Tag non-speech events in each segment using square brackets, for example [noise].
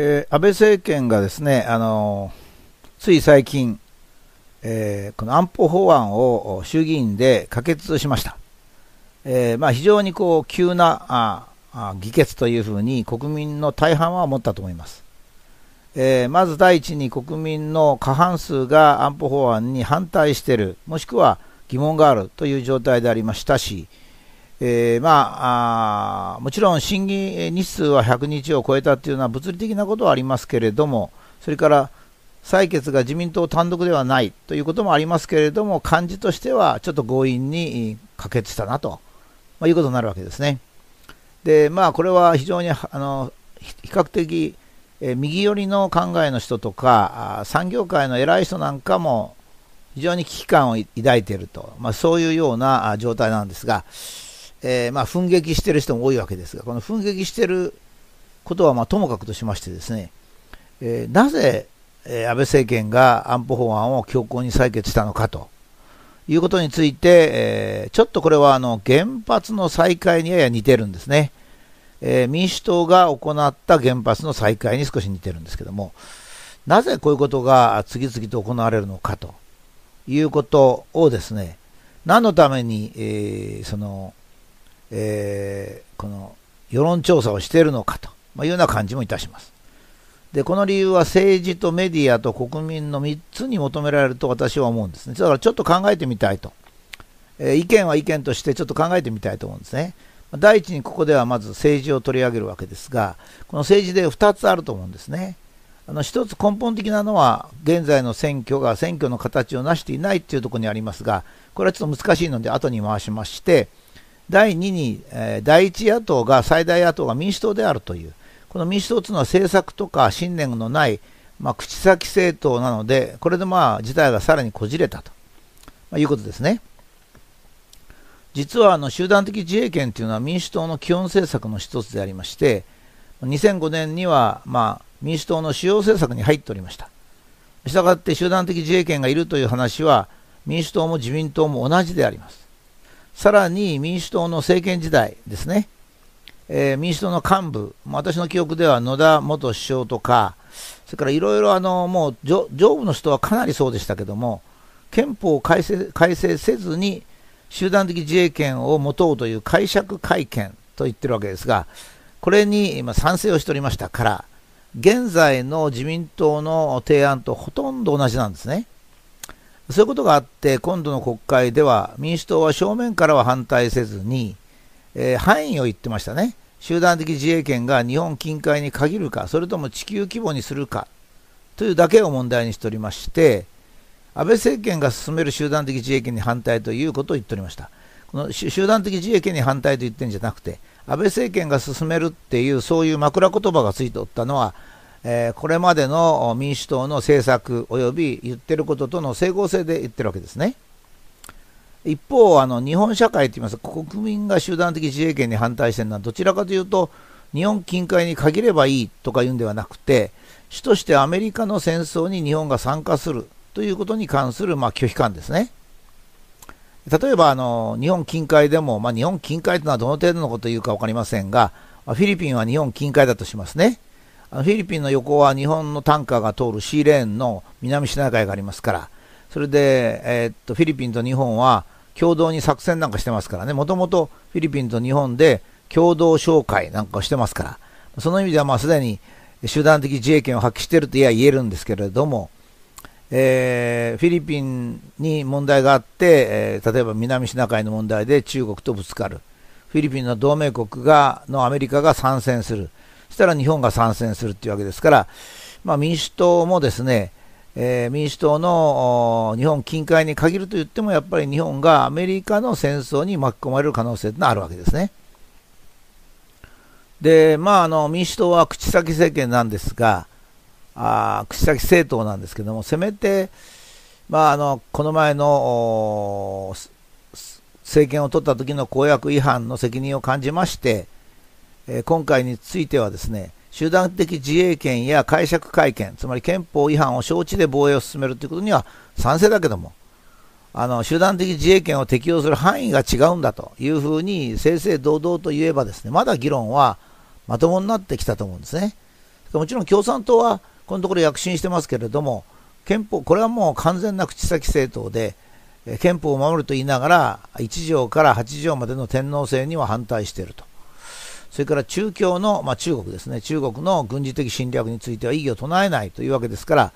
えー、安倍政権がですね、あのつい最近、えー、この安保法案を衆議院で可決しました。えー、まあ、非常にこう急なあ議決というふうに国民の大半は思ったと思います。えー、まず第一に国民の過半数が安保法案に反対している、もしくは疑問があるという状態でありましたし、えー、まあもちろん審議日数は100日を超えたというのは物理的なことはありますけれども、それから採決が自民党単独ではないということもありますけれども、漢字としてはちょっと強引に可決したなと、まあ、いうことになるわけですね。で、まあ、これは非常にあの比較的、右寄りの考えの人とか、産業界の偉い人なんかも非常に危機感を抱いていると、まあ、そういうような状態なんですが、えー、まあ、奮撃してる人も多いわけですが、この奮撃してることはまともかくとしましてですね、えー、なぜ、え安倍政権が安保法案を強行に採決したのかということについて、えちょっとこれはあの原発の再開にやや似てるんですね、え民主党が行った原発の再開に少し似てるんですけども、なぜこういうことが次々と行われるのかということをですね、何のために、えそのえー、この世論調査をしているのかと、まあ、いうような感じもいたします。で、この理由は政治とメディアと国民の3つに求められると私は思うんですね。だからちょっと考えてみたいと。えー、意見は意見としてちょっと考えてみたいと思うんですね。第一にここではまず政治を取り上げるわけですが、この政治で2つあると思うんですね。あの1つ根本的なのは、現在の選挙が選挙の形を成していないというところにありますが、これはちょっと難しいので、後に回しまして、第2に、え第1野党が最大野党が民主党であるという、この民主党というのは政策とか信念のない、まあ、口先政党なので、これでまあ事態がさらにこじれたと、まあ、いうことですね。実はあの集団的自衛権というのは民主党の基本政策の一つでありまして、2005年にはまあ民主党の主要政策に入っておりました。したがって集団的自衛権がいるという話は、民主党も自民党も同じであります。さらに民主党の政権時代ですね、えー、民主党の幹部、私の記憶では野田元首相とか、それからいろいろあのもう上部の人はかなりそうでしたけども、憲法改正改正せずに集団的自衛権を持とうという解釈改憲と言ってるわけですが、これに今賛成をしておりましたから、現在の自民党の提案とほとんど同じなんですね。そういうことがあって、今度の国会では民主党は正面からは反対せずに、えー、範囲を言ってましたね。集団的自衛権が日本近海に限るか、それとも地球規模にするかというだけを問題にしておりまして、安倍政権が進める集団的自衛権に反対ということを言っておりました。この集団的自衛権に反対と言ってるんじゃなくて、安倍政権が進めるっていう、そういう枕言葉がついておったのは、えこれまでの民主党の政策及び言ってることとの整合性で言ってるわけですね。一方、あの日本社会といいますか、国民が集団的自衛権に反対してるのは、どちらかというと、日本近海に限ればいいとか言うんではなくて、主としてアメリカの戦争に日本が参加するということに関する、まあ、拒否感ですね。例えばあの日本近海でも、まあ、日本近海というのはどの程度のことを言うか分かりませんが、フィリピンは日本近海だとしますね。フィリピンの横は日本のタンカーが通るシーレーンの南シナ海がありますから、それで、えー、っとフィリピンと日本は共同に作戦なんかしてますからね、もともとフィリピンと日本で共同紹介なんかをしてますから、その意味ではまあすでに集団的自衛権を発揮しているといや言えるんですけれども、えー、フィリピンに問題があって、えー、例えば南シナ海の問題で中国とぶつかる、フィリピンの同盟国がのアメリカが参戦する、したら日本が参戦するっていうわけですから、まあ、民主党もですね、えー、民主党の日本近海に限ると言ってもやっぱり日本がアメリカの戦争に巻き込まれる可能性というのはあるわけですね。で、まあ、あの民主党は口先政権なんですが、あ口先政党なんですけども、せめて、まあ、あのこの前の政権を取った時の公約違反の責任を感じまして、え今回についてはですね、集団的自衛権や解釈改憲、つまり憲法違反を承知で防衛を進めるということには賛成だけども、あの集団的自衛権を適用する範囲が違うんだというふうに正々堂々と言えばですね、まだ議論はまともになってきたと思うんですね。もちろん共産党はこのところ躍進してますけれども、憲法、これはもう完全な口先政党で、憲法を守ると言いながら、1条から8条までの天皇制には反対していると。それから中共の、まあ、中国ですね、中国の軍事的侵略については異議を唱えないというわけですから、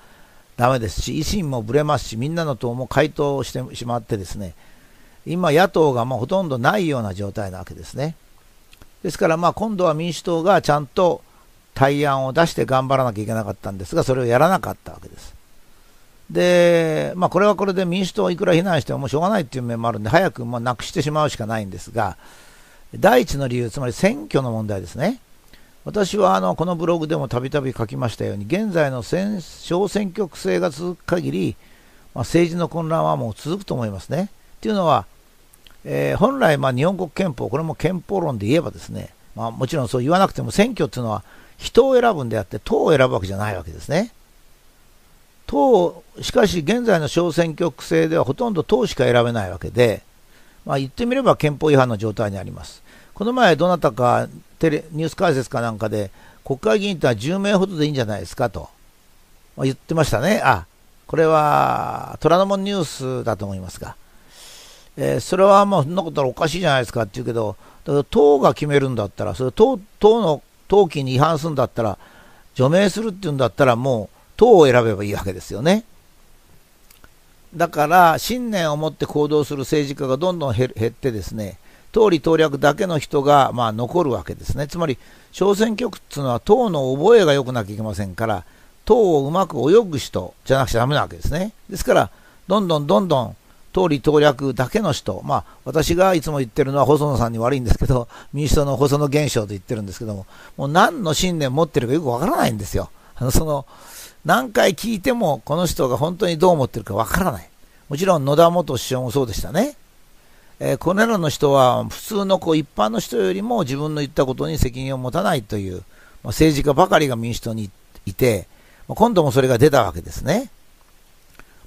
ダメですし、維新もぶれますし、みんなの党も回答してしまってですね、今、野党がまほとんどないような状態なわけですね。ですから、まあ、今度は民主党がちゃんと対案を出して頑張らなきゃいけなかったんですが、それをやらなかったわけです。で、まあ、これはこれで民主党をいくら非難してもしょうがないっていう面もあるんで、早くあなくしてしまうしかないんですが、第一の理由、つまり選挙の問題ですね。私はあのこのブログでもたびたび書きましたように、現在の小選挙区制が続く限り、まあ、政治の混乱はもう続くと思いますね。というのは、えー、本来、ま日本国憲法、これも憲法論で言えばですね、まあ、もちろんそう言わなくても選挙っていうのは人を選ぶんであって党を選ぶわけじゃないわけですね。党、しかし現在の小選挙区制ではほとんど党しか選べないわけで、まあ、言ってみれば憲法違反の状態にあります。この前、どなたかテレニュース解説かなんかで、国会議員とは10名ほどでいいんじゃないですかと、まあ、言ってましたね。あ、これは虎ノ門ニュースだと思いますが、えー、それはもうそんなことはおかしいじゃないですかって言うけど、党が決めるんだったら、それ党党の党規に違反するんだったら、除名するっていうんだったら、もう党を選べばいいわけですよね。だから信念を持って行動する政治家がどんどん減ってですね、党利党略だけの人がまあ残るわけですね。つまり小選挙区っいうのは党の覚えが良くなきゃいけませんから、党をうまく泳ぐ人じゃなくちゃだめなわけですね。ですから、どんどんどんどん党利党略だけの人、まあ、私がいつも言ってるのは細野さんに悪いんですけど、民主党の細野現象と言ってるんですけども、もう何の信念持ってるかよくわからないんですよ。あのその何回聞いてもこの人が本当にどう思ってるかわからない。もちろん野田元首相もそうでしたね。えー、これらの人は普通のこう一般の人よりも自分の言ったことに責任を持たないという、まあ、政治家ばかりが民主党にいて、まあ、今度もそれが出たわけですね。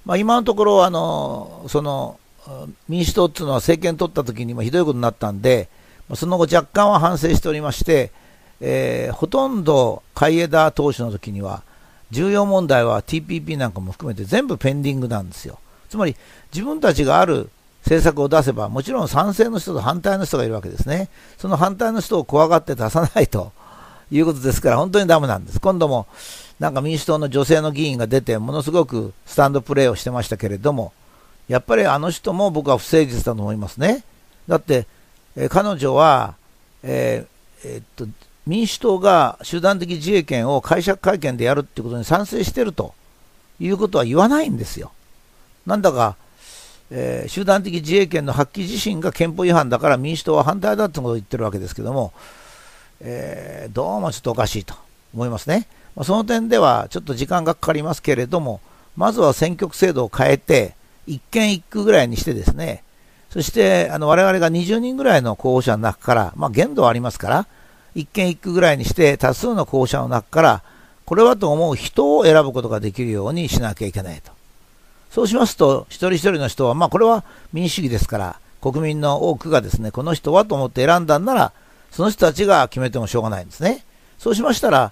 まあ、今のところあのその民主党というのは政権取った時にひどいことになったんで、その後若干は反省しておりまして、えー、ほとんど海江田投手の時には、重要問題は TPP なんかも含めて全部ペンディングなんですよ。つまり自分たちがある政策を出せば、もちろん賛成の人と反対の人がいるわけですね。その反対の人を怖がって出さないと [laughs] いうことですから、本当にダメなんです。今度も、なんか民主党の女性の議員が出て、ものすごくスタンドプレーをしてましたけれども、やっぱりあの人も僕は不誠実だと思いますね。だって、え彼女は、えーえー、っと、民主党が集団的自衛権を解釈会見でやるってことに賛成してるということは言わないんですよ。なんだか、えー、集団的自衛権の発揮自身が憲法違反だから民主党は反対だってことを言ってるわけですけども、えー、どうもちょっとおかしいと思いますね。まあ、その点ではちょっと時間がかかりますけれども、まずは選挙区制度を変えて、一件一区ぐらいにしてですね、そしてあの我々が20人ぐらいの候補者の中から、まあ、限度はありますから、一件一句ぐらいにして多数の校舎の中からこれはと思う人を選ぶことができるようにしなきゃいけないと。そうしますと、一人一人の人は、まあこれは民主主義ですから、国民の多くがですね、この人はと思って選んだんなら、その人たちが決めてもしょうがないんですね。そうしましたら、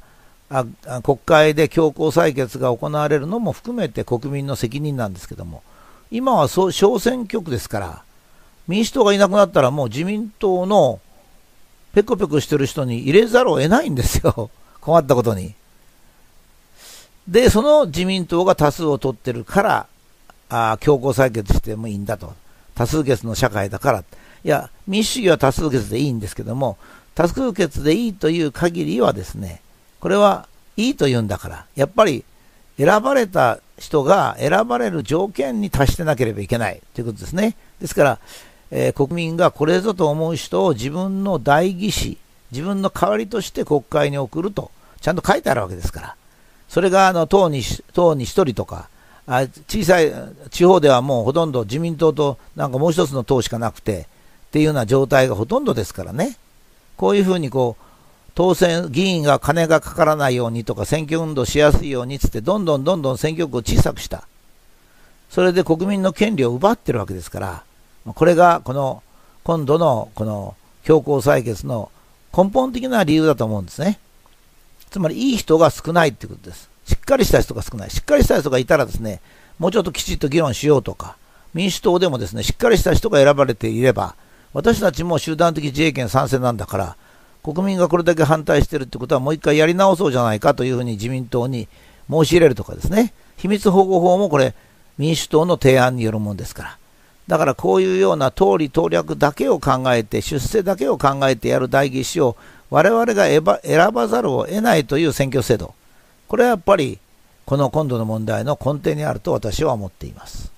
あ国会で強行採決が行われるのも含めて国民の責任なんですけども、今はそう小選挙区ですから、民主党がいなくなったらもう自民党のペコペコしてる人に入れざるを得ないんですよ。[laughs] 困ったことに。で、その自民党が多数を取ってるから、あ強行採決してもいいんだと。多数決の社会だから。いや、民主主義は多数決でいいんですけども、多数決でいいという限りはですね、これはいいと言うんだから、やっぱり選ばれた人が選ばれる条件に達してなければいけないということですね。ですから、えー、国民がこれぞと思う人を自分の代議士、自分の代わりとして国会に送ると、ちゃんと書いてあるわけですから、それがあの党に党に1人とか、あ小さい地方ではもうほとんど自民党となんかもう一つの党しかなくてっていうような状態がほとんどですからね、こういうふうにこう当選、議員が金がかからないようにとか、選挙運動しやすいようにつって、どんどんどんどん選挙区を小さくした、それで国民の権利を奪ってるわけですから。これがこの今度のこの強行採決の根本的な理由だと思うんですね。つまりいい人が少ないってことです。しっかりした人が少ない。しっかりした人がいたらですね、もうちょっときちっと議論しようとか、民主党でもですね、しっかりした人が選ばれていれば、私たちも集団的自衛権賛成なんだから、国民がこれだけ反対してるってことはもう一回やり直そうじゃないかというふうに自民党に申し入れるとかですね、秘密保護法もこれ、民主党の提案によるものですから、だからこういうような通り投略だけを考えて、出世だけを考えてやる代議士を我々が選ばざるを得ないという選挙制度。これはやっぱりこの今度の問題の根底にあると私は思っています。